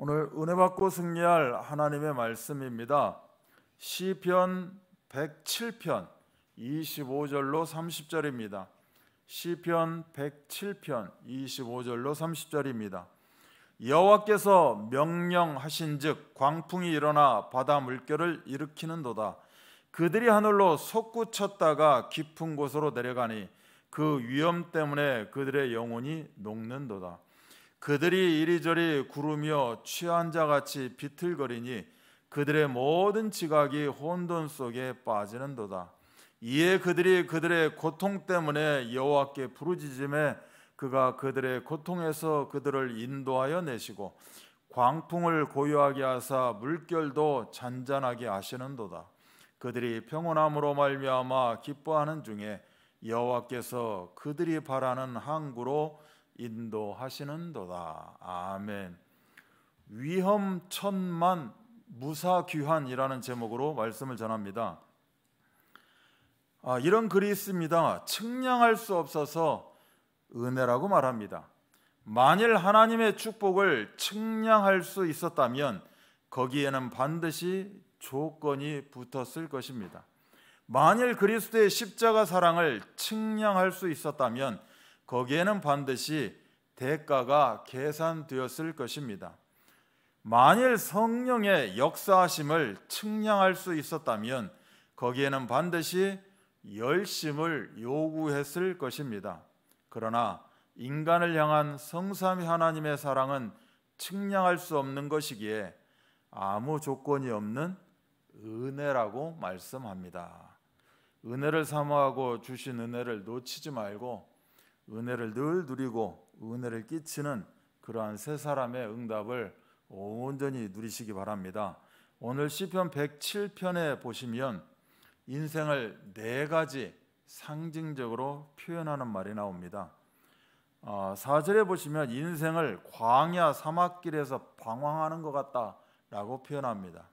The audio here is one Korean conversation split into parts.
오늘 은혜 받고 승리할 하나님의 말씀입니다. 시편 107편 25절로 30절입니다. 시편 107편 25절로 30절입니다. 여호와께서 명령하신즉 광풍이 일어나 바다 물결을 일으키는도다. 그들이 하늘로 솟구쳤다가 깊은 곳으로 내려가니 그 위험 때문에 그들의 영혼이 녹는도다. 그들이 이리저리 구르며 취한 자 같이 비틀거리니 그들의 모든 지각이 혼돈 속에 빠지는도다. 이에 그들이 그들의 고통 때문에 여호와께 부르짖음에 그가 그들의 고통에서 그들을 인도하여 내시고 광풍을 고요하게 하사 물결도 잔잔하게 하시는도다. 그들이 평온함으로 말미암아 기뻐하는 중에 여호와께서 그들이 바라는 항구로 인도하시는도다. 아멘. 위험 천만 무사 귀환이라는 제목으로 말씀을 전합니다. 아, 이런 글이 있습니다. 측량할 수 없어서 은혜라고 말합니다. 만일 하나님의 축복을 측량할 수 있었다면 거기에는 반드시 조건이 붙었을 것입니다. 만일 그리스도의 십자가 사랑을 측량할 수 있었다면 거기에는 반드시 대가가 계산되었을 것입니다. 만일 성령의 역사하심을 측량할 수 있었다면 거기에는 반드시 열심을 요구했을 것입니다. 그러나 인간을 향한 성삼위 하나님의 사랑은 측량할 수 없는 것이기에 아무 조건이 없는 은혜라고 말씀합니다. 은혜를 사모하고 주신 은혜를 놓치지 말고 은혜를 늘 누리고 은혜를 끼치는 그러한 세 사람의 응답을 온전히 누리시기 바랍니다. 오늘 시편 107편에 보시면 인생을 네 가지 상징적으로 표현하는 말이 나옵니다. 4절에 아, 보시면 인생을 광야 사막길에서 방황하는 것 같다라고 표현합니다.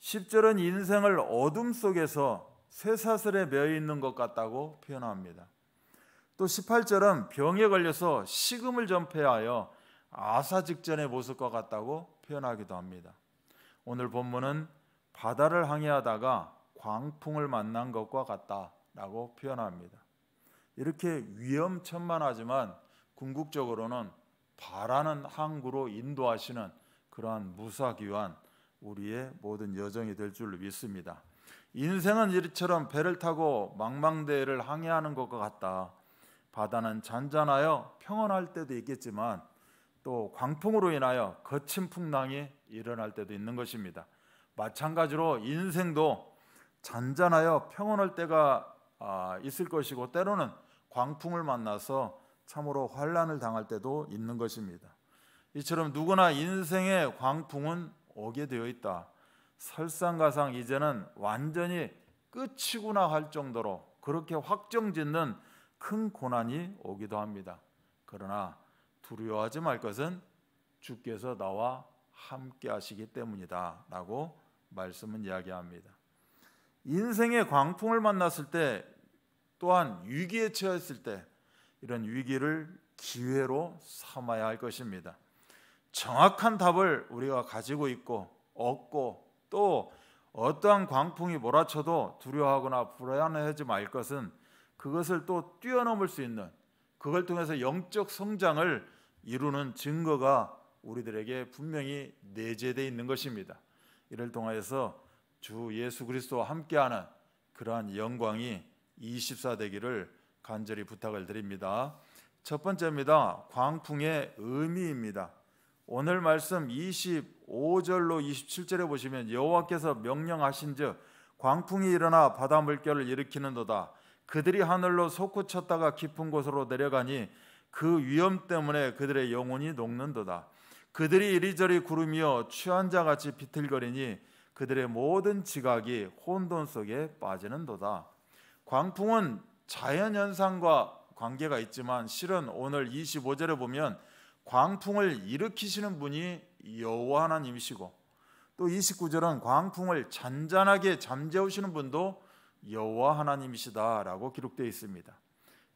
10절은 인생을 어둠 속에서 쇠사슬에 매여 있는 것 같다고 표현합니다. 또 18절은 병에 걸려서 식음을 전폐하여 아사 직전의 모습과 같다고 표현하기도 합니다. 오늘 본문은 바다를 항해하다가 광풍을 만난 것과 같다라고 표현합니다. 이렇게 위험천만하지만 궁극적으로는 바라는 항구로 인도하시는 그러한 무사기환 우리의 모든 여정이 될 줄 믿습니다. 인생은 이처럼 배를 타고 망망대해를 항해하는 것과 같다. 바다는 잔잔하여 평온할 때도 있겠지만 또 광풍으로 인하여 거친 풍랑이 일어날 때도 있는 것입니다. 마찬가지로 인생도 잔잔하여 평온할 때가 아, 있을 것이고 때로는 광풍을 만나서 참으로 환란을 당할 때도 있는 것입니다. 이처럼 누구나 인생의 광풍은 오게 되어 있다. 설상가상 이제는 완전히 끝이구나 할 정도로 그렇게 확정짓는 큰 고난이 오기도 합니다. 그러나 두려워하지 말 것은 주께서 나와 함께 하시기 때문이다. 라고 말씀은 이야기합니다. 인생의 광풍을 만났을 때 또한 위기에 처했을 때 이런 위기를 기회로 삼아야 할 것입니다. 정확한 답을 우리가 가지고 있고 얻고 또 어떠한 광풍이 몰아쳐도 두려워하거나 불안해하지 말 것은 그것을 또 뛰어넘을 수 있는 그걸 통해서 영적 성장을 이루는 증거가 우리들에게 분명히 내재되어 있는 것입니다. 이를 통하여서 주 예수 그리스도와 함께하는 그러한 영광이 24대기를 간절히 부탁을 드립니다. 첫 번째입니다. 광풍의 의미입니다. 오늘 말씀 25절로 27절에 보시면 여호와께서 명령하신즉 광풍이 일어나 바다 물결을 일으키는도다. 그들이 하늘로 솟구쳤다가 깊은 곳으로 내려가니 그 위험 때문에 그들의 영혼이 녹는도다. 그들이 이리저리 구름이여 취한 자같이 비틀거리니 그들의 모든 지각이 혼돈 속에 빠지는도다. 광풍은 자연 현상과 관계가 있지만 실은 오늘 25절에 보면 광풍을 일으키시는 분이 여호와 하나님이시고 또 29절은 광풍을 잔잔하게 잠재우시는 분도 여호와 하나님이시다라고 기록되어 있습니다.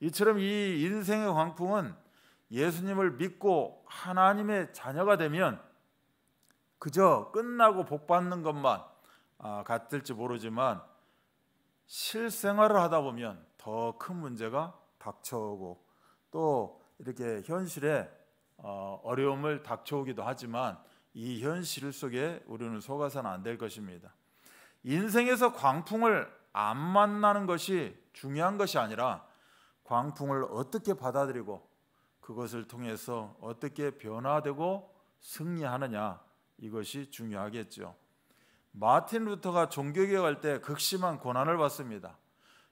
이처럼 이 인생의 광풍은 예수님을 믿고 하나님의 자녀가 되면 그저 끝나고 복 받는 것만 아, 같을지 모르지만 실생활을 하다 보면 더 큰 문제가 닥쳐오고 또 이렇게 현실에 어, 어려움을 닥쳐오기도 하지만 이 현실 속에 우리는 속아서는 안 될 것입니다. 인생에서 광풍을 안 만나는 것이 중요한 것이 아니라 광풍을 어떻게 받아들이고 그것을 통해서 어떻게 변화되고 승리하느냐 이것이 중요하겠죠. 마틴 루터가 종교개혁 할때 극심한 고난을 받습니다.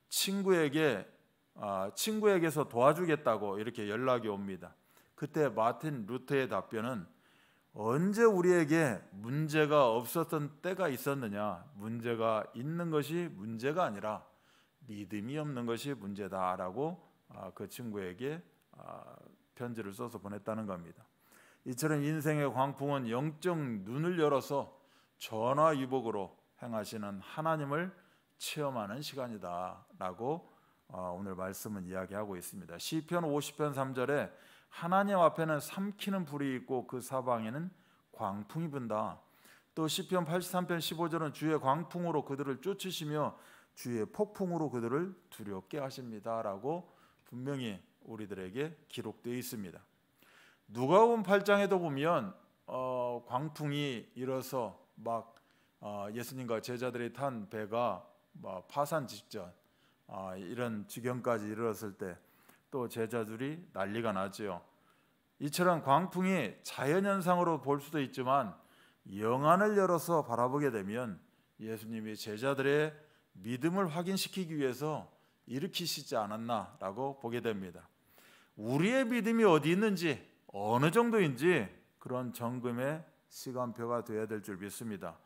친구에게 아, 친구에게서 도와주겠다고 이렇게 연락이 옵니다. 그때 마틴 루터의 답변은 언제 우리에게 문제가 없었던 때가 있었느냐? 문제가 있는 것이 문제가 아니라 믿음이 없는 것이 문제다라고 아, 그 친구에게 아, 편지를 써서 보냈다는 겁니다. 이처럼 인생의 광풍은 영적 눈을 열어서 전화위복으로 행하시는 하나님을 체험하는 시간이다라고 아, 오늘 말씀은 이야기하고 있습니다. 시편 50편 3절에 하나님 앞에는 삼키는 불이 있고 그 사방에는 광풍이 분다. 또 시편 83편 15절은 주의 광풍으로 그들을 쫓으시며 주의 폭풍으로 그들을 두렵게 하십니다라고 분명히 우리들에게 기록되어 있습니다. 누가복음 8장에도 보면 어, 광풍이 일어서 막 어, 예수님과 제자들이 탄 배가 파산 직전 어, 이런 지경까지 이르렀을 때또 제자들이 난리가 나지요. 이처럼 광풍이 자연현상으로 볼 수도 있지만 영안을 열어서 바라보게 되면 예수님이 제자들의 믿음을 확인시키기 위해서 일으키시지 않았나라고 보게 됩니다. 우리의 믿음이 어디 있는지 어느 정도인지 그런 점검의 시간표가 되어야 될 줄 믿습니다.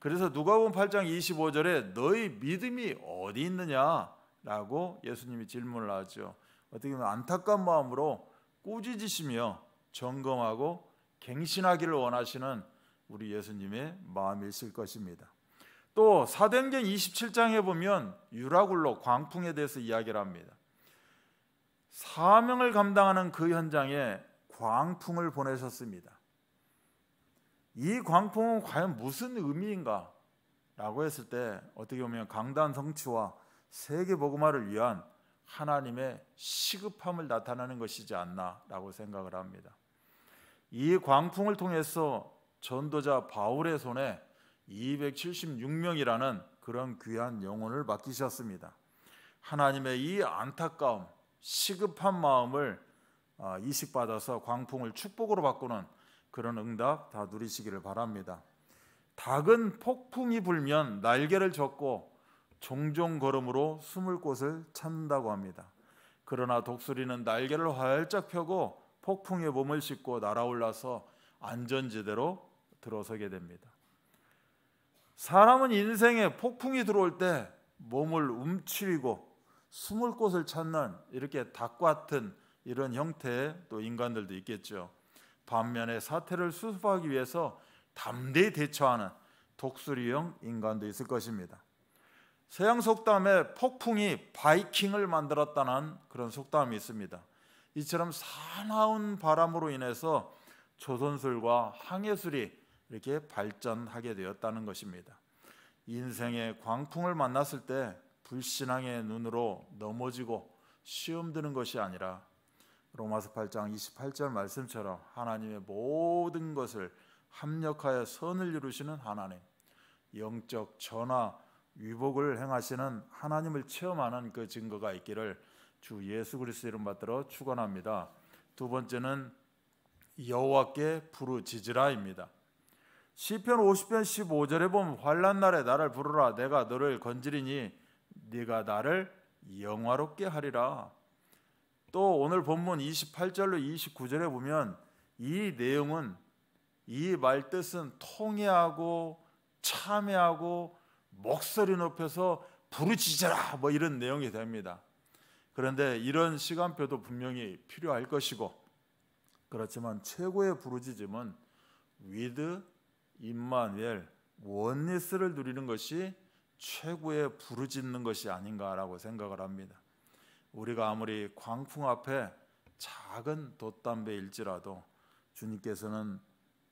그래서 누가복음 8장 25절에 너희 믿음이 어디 있느냐라고 예수님이 질문을 하죠. 어떻게 보면 안타까운 마음으로 꾸짖으시며 점검하고 갱신하기를 원하시는 우리 예수님의 마음이 있을 것입니다. 또 사도행전 27장에 보면 유라굴로 광풍에 대해서 이야기를 합니다. 사명을 감당하는 그 현장에 광풍을 보내셨습니다. 이 광풍은 과연 무슨 의미인가? 라고 했을 때 어떻게 보면 강단 성취와 세계 복음화를 위한 하나님의 시급함을 나타내는 것이지 않나라고 생각을 합니다. 이 광풍을 통해서 전도자 바울의 손에 276명이라는 그런 귀한 영혼을 맡기셨습니다. 하나님의 이 안타까움, 시급한 마음을 어, 이식받아서 광풍을 축복으로 바꾸는 그런 응답 다 누리시기를 바랍니다. 닭은 폭풍이 불면 날개를 접고 종종 걸음으로 숨을 곳을 찾는다고 합니다. 그러나 독수리는 날개를 활짝 펴고 폭풍의 몸을 싣고 날아올라서 안전지대로 들어서게 됩니다. 사람은 인생에 폭풍이 들어올 때 몸을 움츠리고 숨을 곳을 찾는 이렇게 닭 같은 이런 형태의 또 인간들도 있겠죠. 반면에 사태를 수습하기 위해서 담대히 대처하는 독수리형 인간도 있을 것입니다. 서양 속담에 폭풍이 바이킹을 만들었다는 그런 속담이 있습니다. 이처럼 사나운 바람으로 인해서 조선술과 항해술이 이렇게 발전하게 되었다는 것입니다. 인생의 광풍을 만났을 때 불신앙의 눈으로 넘어지고 시험 드는 것이 아니라 로마서 8장 28절 말씀처럼 하나님의 모든 것을 합력하여 선을 이루시는 하나님, 영적 전화, 위복을 행하시는 하나님을 체험하는 그 증거가 있기를 주 예수 그리스도 이름 받들어 축원합니다. 두 번째는 여호와께 부르짖으라입니다. 시편 50편 15절에 보면 환란 날에 나를 부르라 내가 너를 건지리니 네가 나를 영화롭게 하리라. 또 오늘 본문 28절로 29절에 보면 이 내용은 이 말뜻은 통회하고 참회하고 목소리 높여서 부르짖어라 뭐 이런 내용이 됩니다. 그런데 이런 시간표도 분명히 필요할 것이고 그렇지만 최고의 부르짖음은 위드 임마누엘 원리스를 누리는 것이 최고의 부르짖는 것이 아닌가라고 생각을 합니다. 우리가 아무리 광풍 앞에 작은 돛담배일지라도 주님께서는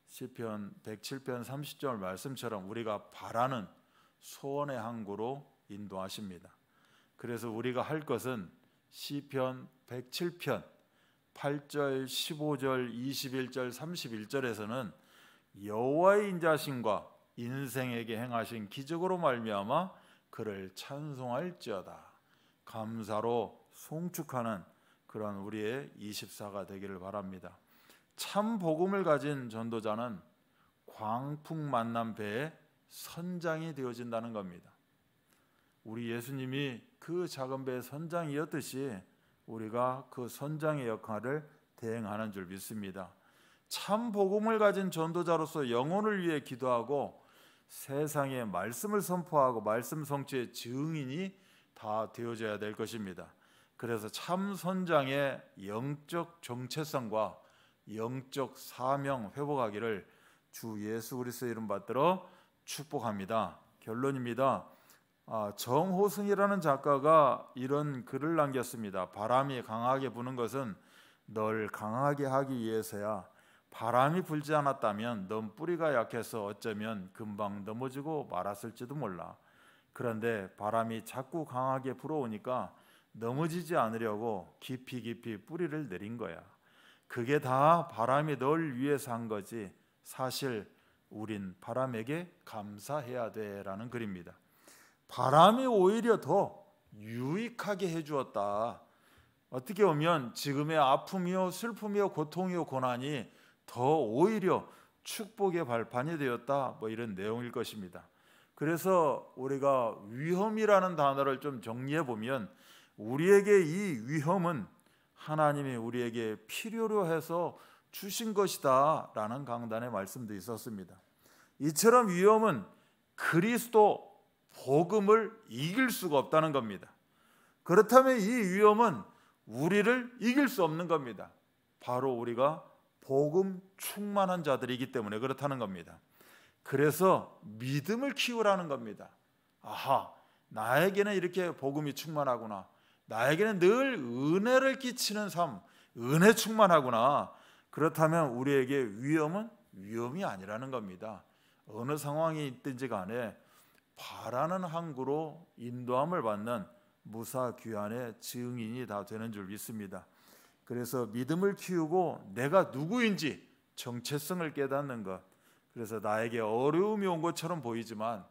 시편 107편 30절 말씀처럼 우리가 바라는 소원의 항구로 인도하십니다. 그래서 우리가 할 것은 시편 107편 8절, 15절, 21절, 31절에서는 여호와의 인자심과 인생에게 행하신 기적으로 말미암아 그를 찬송할지어다. 감사로 송축하는 그런 우리의 24가 되기를 바랍니다. 참 복음을 가진 전도자는 광풍 만난 배에 선장이 되어진다는 겁니다. 우리 예수님이 그 작은 배의 선장이었듯이 우리가 그 선장의 역할을 대행하는 줄 믿습니다. 참 복음을 가진 전도자로서 영혼을 위해 기도하고 세상에 말씀을 선포하고 말씀 성취의 증인이 다 되어져야 될 것입니다. 그래서 참 선장의 영적 정체성과 영적 사명 회복하기를 주 예수 그리스도 이름 받들어 축복합니다. 결론입니다. 아, 정호승이라는 작가가 이런 글을 남겼습니다. 바람이 강하게 부는 것은 널 강하게 하기 위해서야. 바람이 불지 않았다면 넌 뿌리가 약해서 어쩌면 금방 넘어지고 말았을지도 몰라. 그런데 바람이 자꾸 강하게 불어오니까 넘어지지 않으려고 깊이 깊이 뿌리를 내린 거야. 그게 다 바람이 널 위해서 한 거지. 사실 우린 바람에게 감사해야 돼라는 글입니다. 바람이 오히려 더 유익하게 해 주었다. 어떻게 보면 지금의 아픔이요 슬픔이요 고통이요 고난이 더 오히려 축복의 발판이 되었다. 뭐 이런 내용일 것입니다. 그래서 우리가 위험이라는 단어를 좀 정리해 보면 우리에게 이 위험은 하나님이 우리에게 필요로 해서 주신 것이다 라는 강단의 말씀도 있었습니다. 이처럼 위험은 그리스도 복음을 이길 수가 없다는 겁니다. 그렇다면 이 위험은 우리를 이길 수 없는 겁니다. 바로 우리가 복음 충만한 자들이기 때문에 그렇다는 겁니다. 그래서 믿음을 키우라는 겁니다. 아하, 나에게는 이렇게 복음이 충만하구나. 나에게는 늘 은혜를 끼치는 삶, 은혜 충만하구나. 그렇다면 우리에게 위험은 위험이 아니라는 겁니다. 어느 상황이 있든지 간에 바라는 항구로 인도함을 받는 무사 귀환의 증인이 다 되는 줄 믿습니다. 그래서 믿음을 키우고 내가 누구인지 정체성을 깨닫는 것. 그래서 나에게 어려움이 온 것처럼 보이지만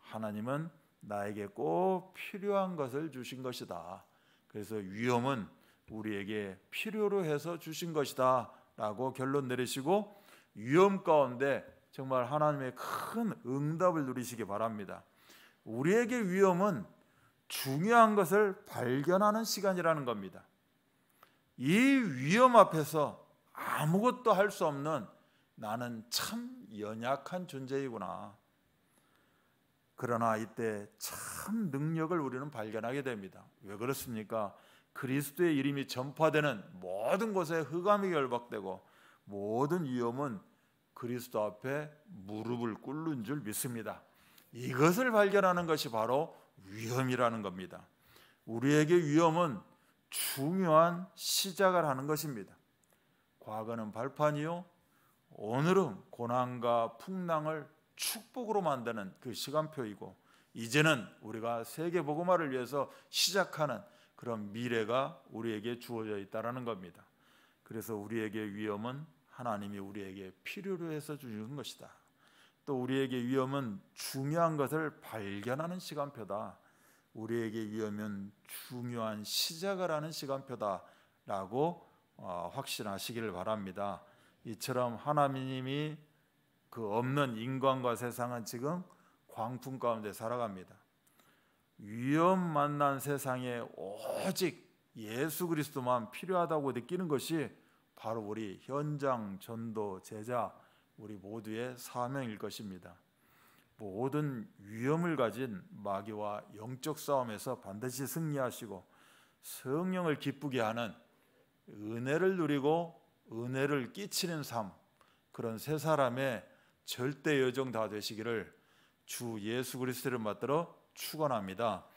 하나님은 나에게 꼭 필요한 것을 주신 것이다. 그래서 위험은 우리에게 필요로 해서 주신 것이다. 라고 결론 내리시고 위험 가운데 정말 하나님의 큰 응답을 누리시기 바랍니다. 우리에게 위험은 중요한 것을 발견하는 시간이라는 겁니다. 이 위험 앞에서 아무것도 할 수 없는 나는 참 연약한 존재이구나. 그러나 이때 참 능력을 우리는 발견하게 됩니다. 왜 그렇습니까? 그리스도의 이름이 전파되는 모든 곳에 흑암이 결박되고 모든 위험은 그리스도 앞에 무릎을 꿇는 줄 믿습니다. 이것을 발견하는 것이 바로 위험이라는 겁니다. 우리에게 위험은 중요한 시작을 하는 것입니다. 과거는 발판이요. 오늘은 고난과 풍랑을 축복으로 만드는 그 시간표이고 이제는 우리가 세계 복음화를 위해서 시작하는 그런 미래가 우리에게 주어져 있다라는 겁니다. 그래서 우리에게 위험은 하나님이 우리에게 필요로 해서 주는 것이다. 또 우리에게 위험은 중요한 것을 발견하는 시간표다. 우리에게 위험은 중요한 시작을 하는 시간표다라고 어, 확신하시기를 바랍니다. 이처럼 하나님이 그 없는 인간과 세상은 지금 광풍 가운데 살아갑니다. 위험 만난 세상에 오직 예수 그리스도만 필요하다고 느끼는 것이 바로 우리 현장 전도 제자 우리 모두의 사명일 것입니다. 모든 위험을 가진 마귀와 영적 싸움에서 반드시 승리하시고 성령을 기쁘게 하는 은혜를 누리고 은혜를 끼치는 삶 그런 세 사람의 절대 여정 다 되시기를 주 예수 그리스도를 맞들어 추원합니다